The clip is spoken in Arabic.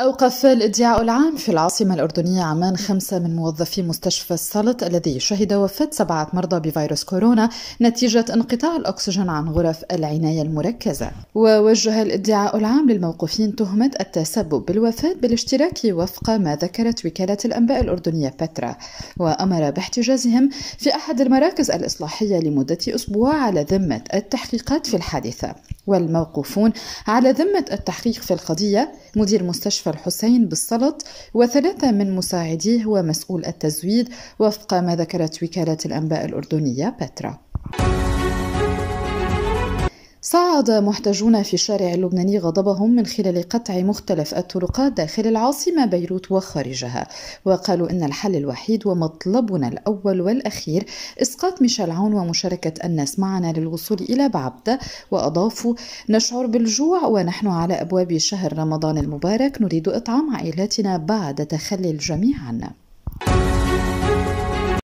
أوقف الإدعاء العام في العاصمة الأردنية عمان خمسة من موظفي مستشفى السلط الذي شهد وفاة سبعة مرضى بفيروس كورونا نتيجة انقطاع الأكسجين عن غرف العناية المركزة ووجه الإدعاء العام للموقوفين تهمة التسبب بالوفاة بالاشتراك وفق ما ذكرت وكالة الأنباء الأردنية بترا وأمر باحتجازهم في أحد المراكز الإصلاحية لمدة أسبوع على ذمة التحقيقات في الحادثة والموقوفون على ذمة التحقيق في القضية مدير مستشفى الحسين بالسلط وثلاثة من مساعديه ومسؤول التزويد وفق ما ذكرت وكالة الأنباء الأردنية بترا صعد محتجون في الشارع اللبناني غضبهم من خلال قطع مختلف الطرقات داخل العاصمه بيروت وخارجها وقالوا ان الحل الوحيد ومطلبنا الاول والاخير اسقاط ميشيل عون ومشاركه الناس معنا للوصول الى بعبده واضافوا نشعر بالجوع ونحن على ابواب شهر رمضان المبارك نريد اطعام عائلاتنا بعد تخلي الجميع عنا